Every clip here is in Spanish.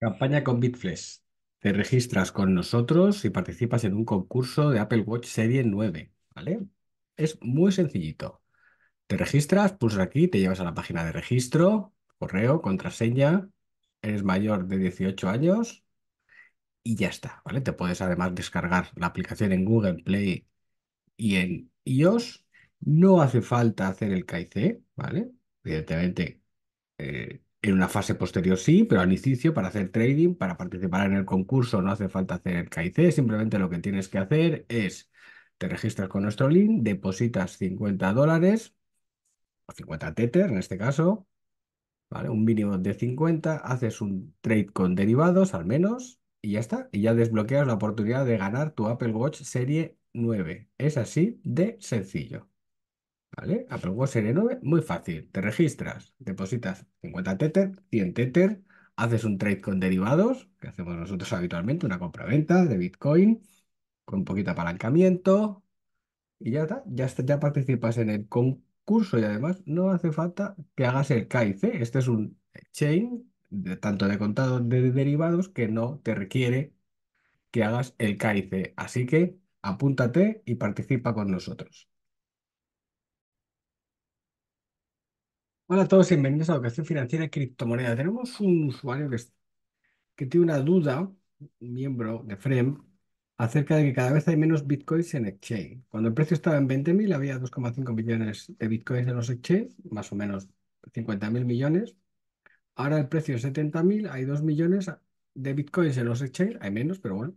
Campaña con Bitflex. Te registras con nosotros y participas en un concurso de Apple Watch Serie 9, ¿vale? Es muy sencillito. Te registras, pulsas aquí, te llevas a la página de registro, correo, contraseña, eres mayor de 18 años y ya está, ¿vale? Te puedes además descargar la aplicación en Google Play y en iOS. No hace falta hacer el KIC, ¿vale? Evidentemente, eh, en una fase posterior sí, pero al inicio para hacer trading, para participar en el concurso no hace falta hacer el KIC, simplemente lo que tienes que hacer es te registras con nuestro link, depositas 50 dólares, o 50 Tether en este caso, ¿vale? un mínimo de 50, haces un trade con derivados al menos y ya está, y ya desbloqueas la oportunidad de ganar tu Apple Watch Serie 9. Es así de sencillo. ¿Vale? Apple 9, muy fácil. Te registras, depositas 50 Tether, 100 Tether, haces un trade con derivados, que hacemos nosotros habitualmente, una compra-venta de Bitcoin, con un poquito apalancamiento, y ya está, ya, participas en el concurso y además no hace falta que hagas el KIC. Este es un chain, de, tanto de contados de derivados, que no te requiere que hagas el KIC. Así que apúntate y participa con nosotros. Hola a todos, y bienvenidos a Educación Financiera y Criptomoneda. Tenemos un usuario que, que tiene una duda, un miembro de FREM, acerca de que cada vez hay menos bitcoins en exchange. Cuando el precio estaba en 20.000, había 2,5 millones de bitcoins en los exchange, más o menos 50.000 millones. Ahora el precio es 70.000, hay 2 millones de bitcoins en los exchange, hay menos, pero bueno,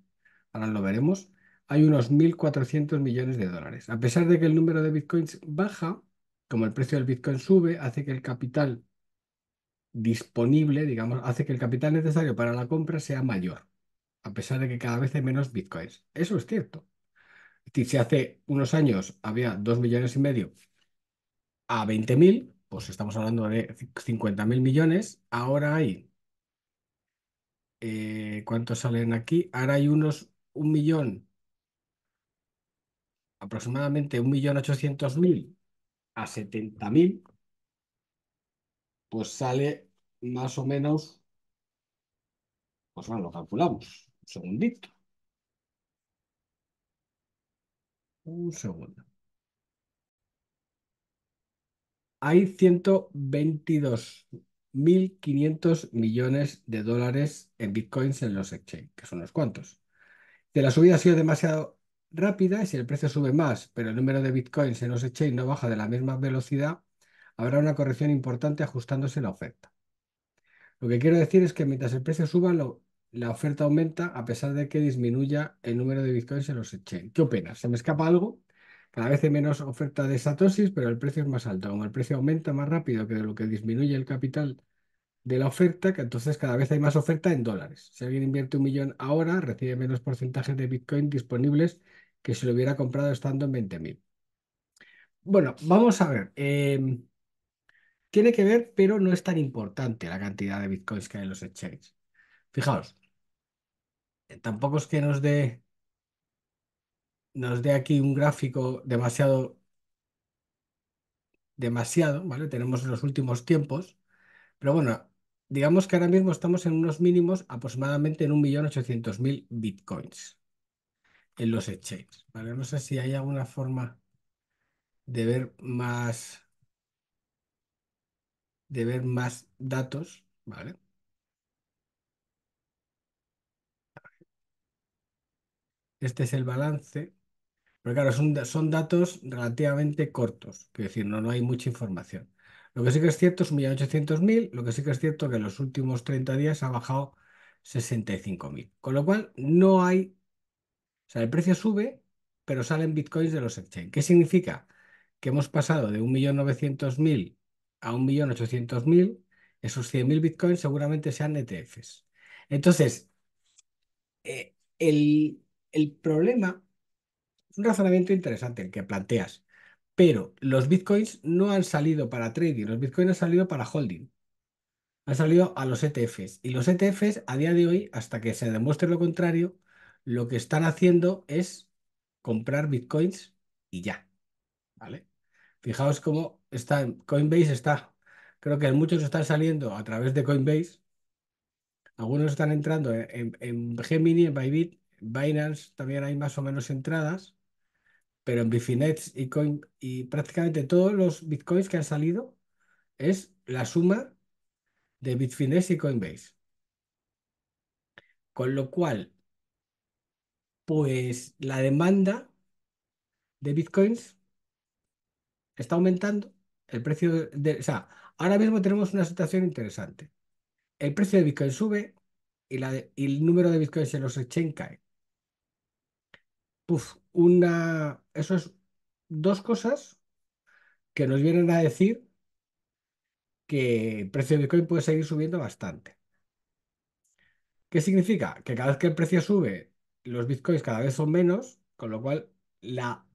ahora lo veremos. Hay unos 1.400 millones de dólares. A pesar de que el número de bitcoins baja, como el precio del Bitcoin sube, hace que el capital disponible, digamos, hace que el capital necesario para la compra sea mayor, a pesar de que cada vez hay menos Bitcoins. Eso es cierto. si hace unos años había 2 millones y medio a 20.000, pues estamos hablando de 50.000 millones, ahora hay... Eh, ¿Cuántos salen aquí? Ahora hay unos un millón, aproximadamente un millón ochocientos mil a 70.000, pues sale más o menos, pues bueno, lo calculamos, un segundito. Un segundo. Hay 122.500 millones de dólares en bitcoins en los exchange, que son unos cuantos. de la subida ha sido demasiado rápida y si el precio sube más, pero el número de bitcoins nos los y no baja de la misma velocidad, habrá una corrección importante ajustándose la oferta. Lo que quiero decir es que mientras el precio suba, la oferta aumenta a pesar de que disminuya el número de bitcoins se los eche. ¿Qué pena ¿Se me escapa algo? Cada vez hay menos oferta de satosis, pero el precio es más alto. Como el precio aumenta más rápido que de lo que disminuye el capital de la oferta, que entonces cada vez hay más oferta en dólares. Si alguien invierte un millón ahora, recibe menos porcentajes de bitcoin disponibles que se lo hubiera comprado estando en 20.000. Bueno, vamos a ver. Em, tiene que ver, pero no es tan importante la cantidad de bitcoins que hay en los exchanges. Fijaos, eh, tampoco es que nos dé nos dé aquí un gráfico demasiado demasiado, ¿vale? Tenemos los últimos tiempos, pero bueno, digamos que ahora mismo estamos en unos mínimos aproximadamente en 1.800.000 bitcoins en eh, los exchanges, ¿vale? No sé si hay alguna forma de ver más de ver más datos, ¿vale? Este es el balance. Pero claro, son, datos relativamente cortos, es decir, no, no hay mucha información. Lo que sí que es cierto es 1.800.000, lo que sí que es cierto que en los últimos 30 días ha bajado 65.000. Con lo cual, no hay o sea, el precio sube, pero salen bitcoins de los exchange. ¿Qué significa? Que hemos pasado de 1.900.000 a 1.800.000. Esos 100.000 bitcoins seguramente sean ETFs. Entonces, eh, el, el problema, un razonamiento interesante el que planteas, pero los bitcoins no han salido para trading, los bitcoins han salido para holding han salido a los ETFs. Y los ETFs, a día de hoy, hasta que se demuestre lo contrario, lo que están haciendo es comprar bitcoins y ya. ¿Vale? Fijaos cómo está Coinbase está. Creo que muchos están saliendo a través de Coinbase. Algunos están entrando en, en, en Gemini, en Binance también hay más o menos entradas, pero en Bitfinex y Coin y prácticamente todos los bitcoins que han salido es la suma de Bitfinex y Coinbase. Con lo cual, pues la demanda de bitcoins está aumentando. El precio de, o sea, ahora mismo tenemos una situación interesante. El precio de bitcoin sube y, la el número de bitcoins en los exchange cae. una, eso es dos cosas que nos vienen a decir que el precio de Bitcoin puede seguir subiendo bastante. ¿Qué significa? Que cada vez que el precio sube los bitcoins cada vez son menos, con lo cual la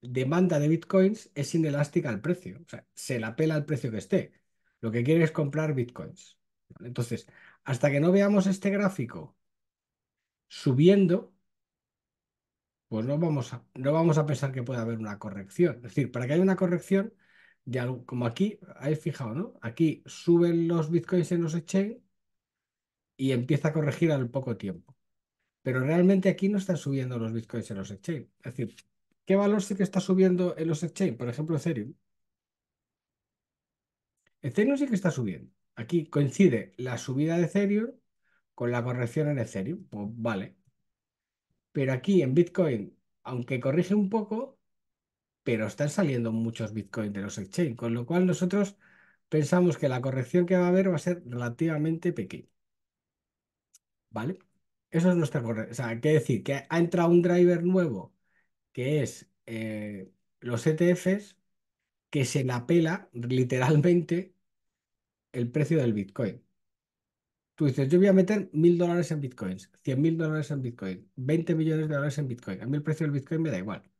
demanda de bitcoins es inelástica al precio. O sea, se la pela al precio que esté. Lo que quiere es comprar bitcoins. Entonces, hasta que no veamos este gráfico subiendo, pues no vamos, a, no vamos a pensar que puede haber una corrección. Es decir, para que haya una corrección, ya como aquí, habéis fijado, ¿no? Aquí suben los bitcoins en los exchange y empieza a corregir al poco tiempo pero realmente aquí no están subiendo los bitcoins en los exchange. Es decir, ¿qué valor sí que está subiendo en los exchange? Por ejemplo, Ethereum. Ethereum sí que está subiendo. Aquí coincide la subida de Ethereum con la corrección en Ethereum. Pues vale. Pero aquí en Bitcoin, aunque corrige un poco, pero están saliendo muchos bitcoins de los exchange, con lo cual nosotros pensamos que la corrección que va a haber va a ser relativamente pequeña. ¿Vale? Eso es nuestra corrección. O sea, que decir que ha entrado un driver nuevo que es eh, los ETFs que se la pela literalmente el precio del Bitcoin. Tú dices, yo voy a meter mil dólares en Bitcoins, cien mil dólares en Bitcoin, 20 millones de dólares en Bitcoin. A mí el precio del Bitcoin me da igual.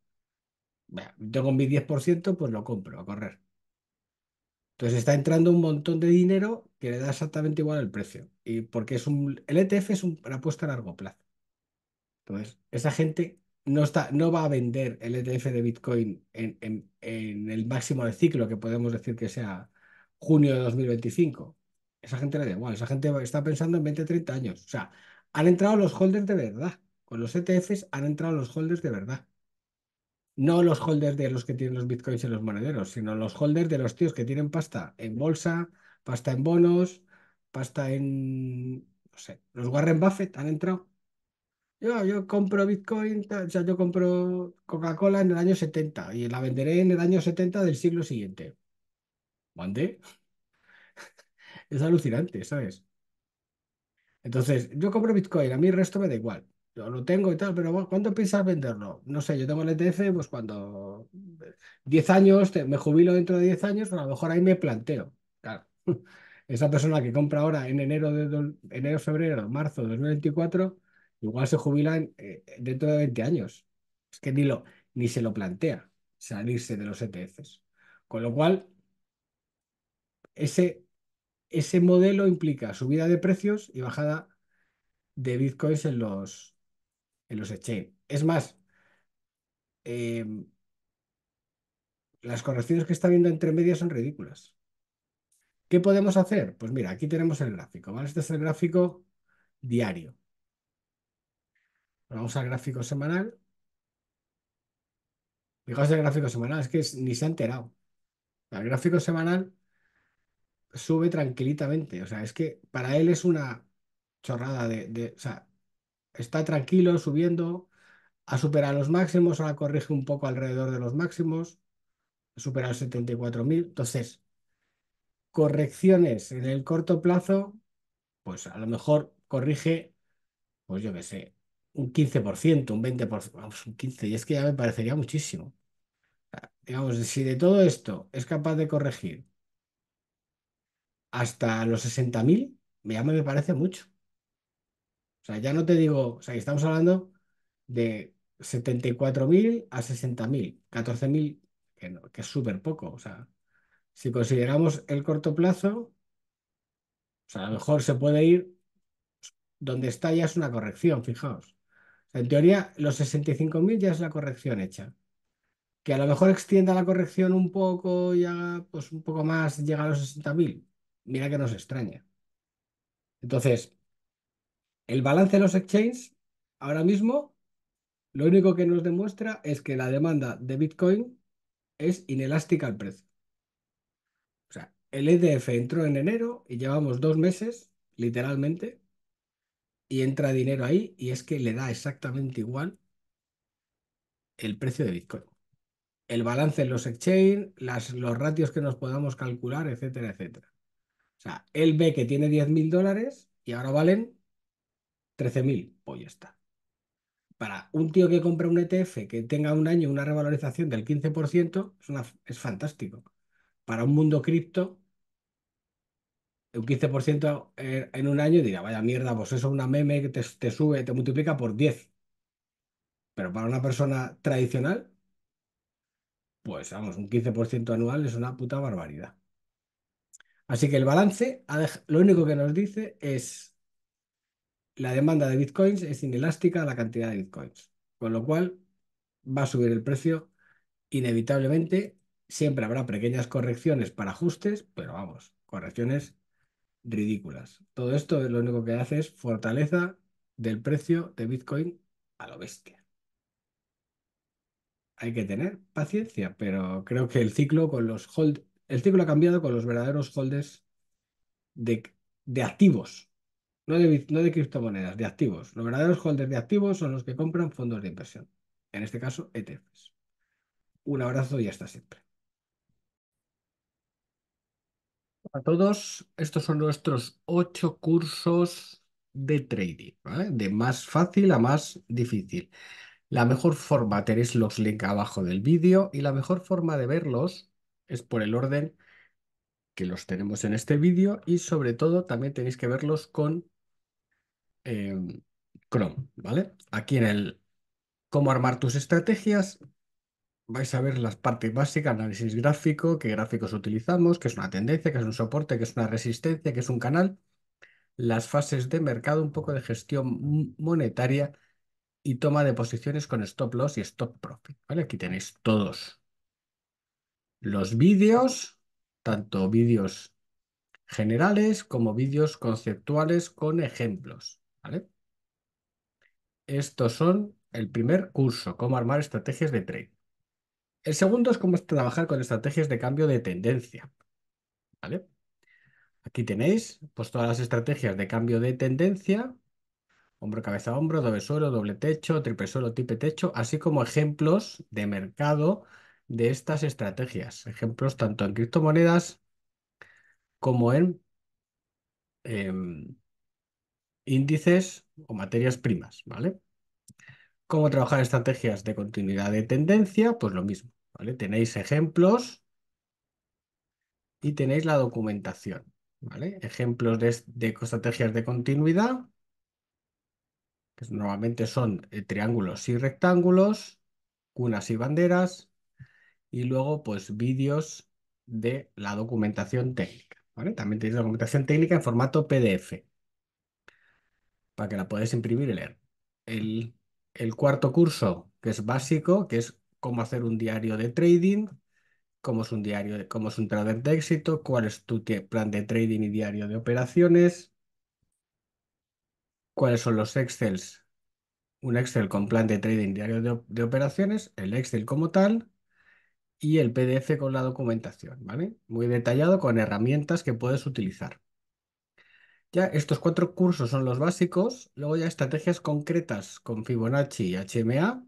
Bueno, tengo mi 10%, pues lo compro a correr. Entonces está entrando un montón de dinero que le da exactamente igual el precio. Y porque es un, el ETF es una apuesta a largo plazo. Entonces, esa gente no, está, no va a vender el ETF de Bitcoin en, el máximo de ciclo, que podemos decir que sea junio de 2025. Esa gente le da igual, esa gente está pensando en 20, 30 años. O sea, han entrado los holders de verdad. Con los ETFs han entrado los holders de verdad no los holders de los que tienen los bitcoins en los monederos, sino los holders de los tíos que tienen pasta en bolsa, pasta en bonos, pasta en, no sé, los Warren Buffett han entrado. Yo, yo compro Bitcoin, o sea, yo compro Coca-Cola en el año 70 y la venderé en el año 70 del siglo siguiente. ¿Mande? es alucinante, ¿sabes? Entonces, yo compro Bitcoin, a mí el resto me da igual yo lo tengo y tal, pero ¿cuándo piensas venderlo? No sé, yo tengo el ETF, pues cuando 10 eh, años, me jubilo dentro de 10 años, a lo mejor ahí me planteo. Claro, esa persona que compra ahora en enero, de enero febrero, marzo de 2024, igual se jubila eh, dentro de 20 años. Es que ni, lo, ni se lo plantea salirse de los ETFs. Con lo cual, ese, ese modelo implica subida de precios y bajada de bitcoins en los, y los eché. Es más, em, las correcciones que está viendo entre medias son ridículas. ¿Qué podemos hacer? Pues mira, aquí tenemos el gráfico, ¿vale? Este es el gráfico diario. Vamos al gráfico semanal. Fijaos el gráfico semanal, es que ni se ha enterado. El gráfico semanal sube tranquilitamente. O sea, es que para él es una chorrada de, de, O sea, está tranquilo subiendo, ha superado los máximos, ahora corrige un poco alrededor de los máximos, ha superado 74.000. Entonces, correcciones en el corto plazo, pues a lo mejor corrige, pues yo qué sé, un 15%, un 20%, vamos, un 15%, y es que ya me parecería muchísimo. Digamos, si de todo esto es capaz de corregir hasta los 60.000, ya me parece mucho. O sea, ya no te digo, o sea, estamos hablando de 74.000 a 60.000, 14.000, que, es súper poco. O sea, si consideramos el corto plazo, sea, a lo mejor se puede ir donde está ya es una corrección, fijaos. En teoría, los 65.000 ya es la corrección hecha. Que a lo mejor extienda la corrección un poco y haga pues, un poco más, llega a los 60.000. Mira que nos extraña. Entonces, el balance de los exchanges ahora mismo lo único que nos demuestra es que la demanda de Bitcoin es inelástica al precio. O sea, el EDF entró en enero y llevamos dos meses, literalmente, y entra dinero ahí y es que le da exactamente igual el precio de Bitcoin. El balance en los exchange, las, los ratios que nos podamos calcular, etcétera, etcétera. O sea, él ve que tiene 10.000 mil dólares y ahora valen 13.000, pues ya está. Para un tío que compra un ETF que tenga un año una revalorización del 15%, es, una, es fantástico. Para un mundo cripto, un 15% en un año dirá, vaya mierda, pues eso es una meme que te, te, sube, te multiplica por 10. Pero para una persona tradicional, pues vamos, un 15% anual es una puta barbaridad. Así que el balance, lo único que nos dice es la demanda de bitcoins es inelástica a la cantidad de bitcoins, con lo cual va a subir el precio inevitablemente. Siempre habrá pequeñas correcciones para ajustes, pero vamos, correcciones ridículas. Todo esto lo único que hace es fortaleza del precio de Bitcoin a lo bestia. Hay que tener paciencia, pero creo que el ciclo con los hold, el ciclo ha cambiado con los verdaderos holders de, de activos, no de, criptomonedas, de activos. Los verdaderos holders de activos son los que compran fondos de inversión, en este caso ETFs. Un abrazo y hasta siempre. a todos. Estos son nuestros ocho cursos de trading, de más fácil a más difícil. La mejor forma, tenéis los links abajo del vídeo y la mejor forma de verlos es por el orden que los tenemos en este vídeo y sobre todo también tenéis que verlos con Em, Chrome, ¿vale? Aquí en el cómo armar tus estrategias, vais a ver las partes básicas, análisis gráfico, qué gráficos utilizamos, qué es una tendencia, qué es un soporte, qué es una resistencia, qué es un canal, las fases de mercado, un poco de gestión monetaria y toma de posiciones con stop loss y stop profit, ¿vale? Aquí tenéis todos los vídeos, tanto vídeos generales como vídeos conceptuales con ejemplos. ¿vale? Estos son el primer curso, cómo armar estrategias de trade. El segundo es cómo trabajar con estrategias de cambio de tendencia, ¿vale? Aquí tenéis pues, todas las estrategias de cambio de tendencia, hombro, cabeza, hombro, doble suelo, doble techo, triple suelo, tipe techo, así como ejemplos de mercado de estas estrategias. Ejemplos tanto en criptomonedas como en em, índices o materias primas, ¿vale? ¿Cómo trabajar estrategias de continuidad de tendencia? Pues lo mismo, ¿vale? Tenéis ejemplos y tenéis la documentación, ¿vale? Ejemplos de, estrategias de continuidad, que normalmente son eh, triángulos y rectángulos, cunas y banderas, y luego pues vídeos de la documentación técnica, ¿vale? También tenéis documentación técnica en formato PDF, para que la podáis imprimir y leer. El, cuarto curso, que es básico, que es cómo hacer un diario de trading, cómo es un diario, cómo es un trader de éxito, cuál es tu plan de trading y diario de operaciones, cuáles son los Excels, un Excel con plan de trading diario de, de operaciones, el Excel como tal y el PDF con la documentación, ¿vale? Muy detallado con herramientas que puedes utilizar. Ya estos cuatro cursos son los básicos, luego ya estrategias concretas con Fibonacci y HMA,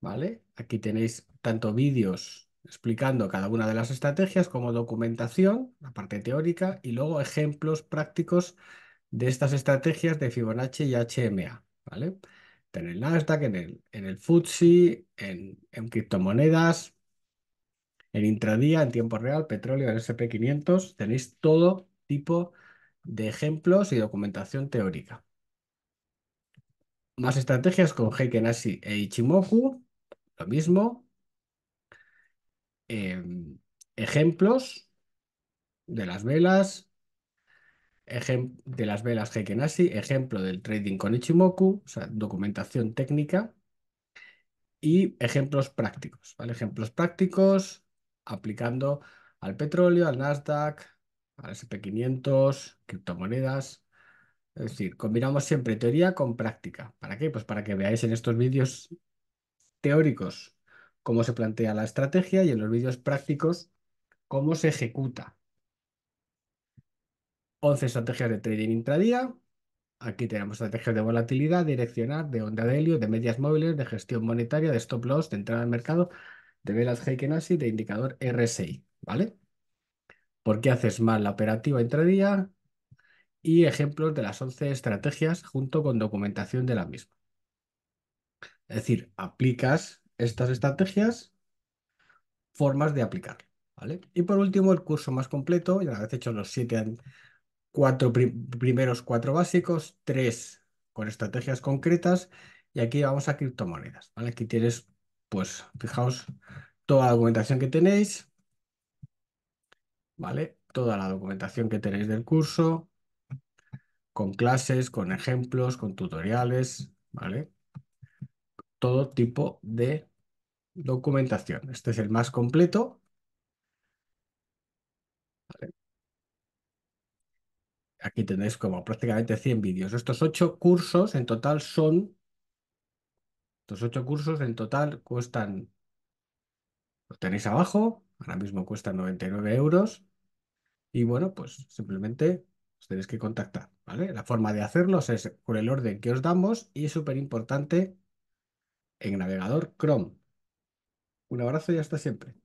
¿vale? Aquí tenéis tanto vídeos explicando cada una de las estrategias como documentación, la parte teórica, y luego ejemplos prácticos de estas estrategias de Fibonacci y HMA, ¿vale? En el Nasdaq, en el, en el FTSE, en, en criptomonedas, en intradía, en tiempo real, petróleo, en SP500, tenéis todo tipo de ejemplos y documentación teórica. Más estrategias con heiken e Ichimoku, lo mismo. Em, ejemplos de las velas, de las velas heiken ejemplo del trading con Ichimoku, o sea, documentación técnica y ejemplos prácticos, Ejemplos prácticos aplicando al petróleo, al Nasdaq, SP500, criptomonedas. Es decir, combinamos siempre teoría con práctica. ¿Para qué? Pues para que veáis en estos vídeos teóricos cómo se plantea la estrategia y en los vídeos prácticos cómo se ejecuta. 11 estrategias de trading intradía. Aquí tenemos estrategias de volatilidad, direccional, de onda de helio, de medias móviles, de gestión monetaria, de stop loss, de entrada al mercado, de velas Heiken de indicador RSI. ¿Vale? por qué haces mal la operativa intradía y ejemplos de las 11 estrategias junto con documentación de la misma. Es decir, aplicas estas estrategias, formas de aplicar. ¿vale? Y por último, el curso más completo, ya habéis hecho los siete, cuatro primeros cuatro básicos, tres con estrategias concretas, y aquí vamos a criptomonedas. ¿vale? Aquí tienes, pues, fijaos, toda la documentación que tenéis, ¿vale? Toda la documentación que tenéis del curso, con clases, con ejemplos, con tutoriales, ¿vale? Todo tipo de documentación. Este es el más completo. Aquí tenéis como prácticamente 100 vídeos. Estos 8 cursos en total son... Estos 8 cursos en total cuestan... Lo tenéis abajo, Ahora mismo cuesta 99 euros. Y bueno, pues simplemente os tenéis que contactar, ¿vale? La forma de hacerlos es con el orden que os damos y es súper importante en navegador Chrome. Un abrazo y hasta siempre.